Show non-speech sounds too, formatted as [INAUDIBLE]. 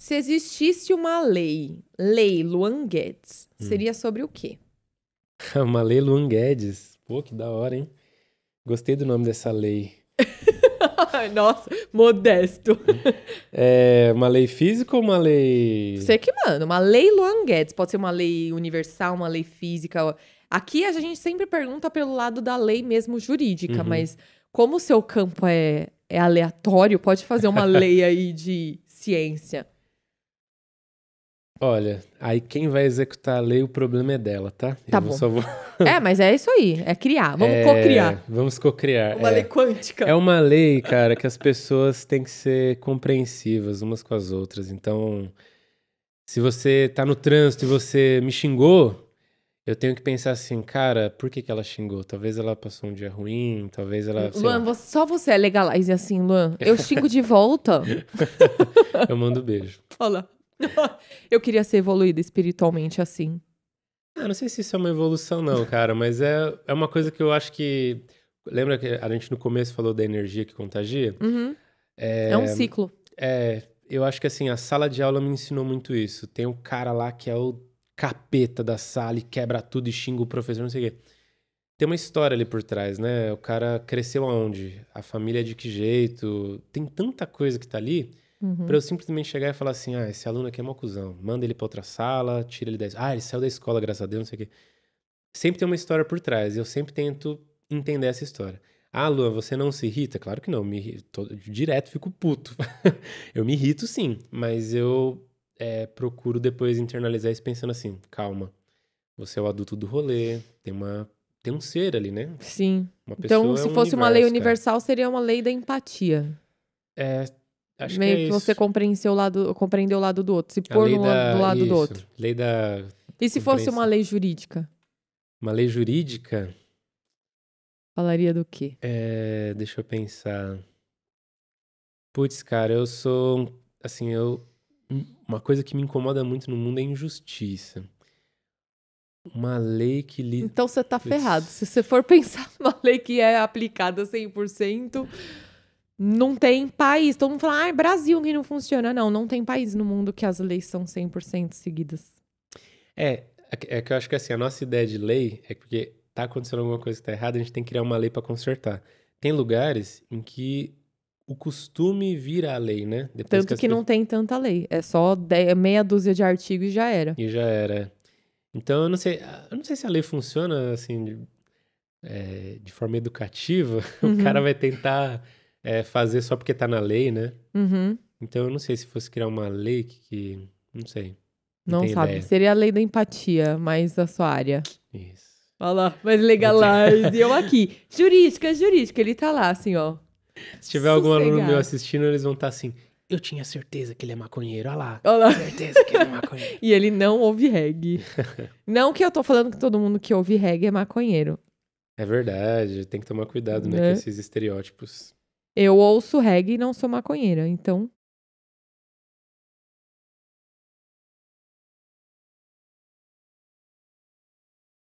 Se existisse uma lei, lei Luan Guedes, hum. seria sobre o quê? [LAUGHS] uma lei Luan Guedes. Pô, que da hora, hein? Gostei do nome dessa lei. [LAUGHS] Nossa, modesto. É uma lei física ou uma lei. Você que mano, uma lei Luan Guedes. Pode ser uma lei universal, uma lei física. Aqui a gente sempre pergunta pelo lado da lei mesmo jurídica, uhum. mas como o seu campo é, é aleatório, pode fazer uma lei aí de ciência. Olha, aí quem vai executar a lei, o problema é dela, tá? Tá eu bom. Vou... [LAUGHS] é, mas é isso aí, é criar. Vamos é, cocriar. Vamos cocriar. Uma é. lei quântica. É uma lei, cara, que as pessoas têm que ser compreensivas umas com as outras. Então, se você tá no trânsito e você me xingou, eu tenho que pensar assim, cara, por que, que ela xingou? Talvez ela passou um dia ruim, talvez ela. Luan, você, só você é legalize assim, Luan. Eu xingo de volta. [LAUGHS] eu mando beijo. Olha lá. [LAUGHS] eu queria ser evoluída espiritualmente assim. Ah, não sei se isso é uma evolução, não, cara, mas é, é uma coisa que eu acho que. Lembra que a gente no começo falou da energia que contagia? Uhum. É, é um ciclo. É, eu acho que assim, a sala de aula me ensinou muito isso. Tem um cara lá que é o capeta da sala e quebra tudo e xinga o professor, não sei o quê. Tem uma história ali por trás, né? O cara cresceu aonde? A família é de que jeito? Tem tanta coisa que tá ali Uhum. Para eu simplesmente chegar e falar assim: ah, esse aluno aqui é mó cuzão, manda ele para outra sala, tira ele da. Ah, ele saiu da escola, graças a Deus, não sei o quê. Sempre tem uma história por trás, e eu sempre tento entender essa história. Ah, Luan, você não se irrita? Claro que não, me tô, direto fico puto. [LAUGHS] eu me irrito sim, mas eu é, procuro depois internalizar isso pensando assim: calma, você é o adulto do rolê, tem uma tem um ser ali, né? Sim. então, é se é um fosse universo, uma lei universal, cara. seria uma lei da empatia. É, Acho meio que, é que você compreendeu o lado, compreendeu o lado do outro, se pôr no, da, do lado isso, do outro. Lei da. E se fosse uma lei jurídica? Uma lei jurídica? Falaria do quê? É, deixa eu pensar. Putz, cara, eu sou. Assim, eu. Uma coisa que me incomoda muito no mundo é injustiça. Uma lei que lida. Então você tá ferrado. Se você for [LAUGHS] pensar numa lei que é aplicada 100% não tem país. Todo mundo fala, ah, é Brasil que não funciona. Não, não tem país no mundo que as leis são 100% seguidas. É, é, é que eu acho que assim, a nossa ideia de lei é porque tá acontecendo alguma coisa que tá errada, a gente tem que criar uma lei para consertar. Tem lugares em que o costume vira a lei, né? Depois Tanto que, que não tem tanta lei. É só meia dúzia de artigos e já era. E já era. Então, eu não sei, eu não sei se a lei funciona assim de, é, de forma educativa. [LAUGHS] Uhum. O cara vai tentar é, fazer só porque tá na lei, né? Uhum. Então eu não sei se fosse criar uma lei que. que não sei. Não, não sabe. Ideia. Seria a lei da empatia, mais da sua área. Isso. Olha lá, mas legalize. eu aqui. Jurídica, jurídica. Ele tá lá, assim, ó. Se tiver Sossegado. algum aluno meu assistindo, eles vão estar tá assim. Eu tinha certeza que ele é maconheiro, olha lá. Olha lá. Certeza que ele é maconheiro. [LAUGHS] e ele não ouve reggae. [LAUGHS] não que eu tô falando que todo mundo que ouve reggae é maconheiro. É verdade, tem que tomar cuidado, né, Que com né? esses estereótipos. Eu ouço reggae e não sou maconheira, então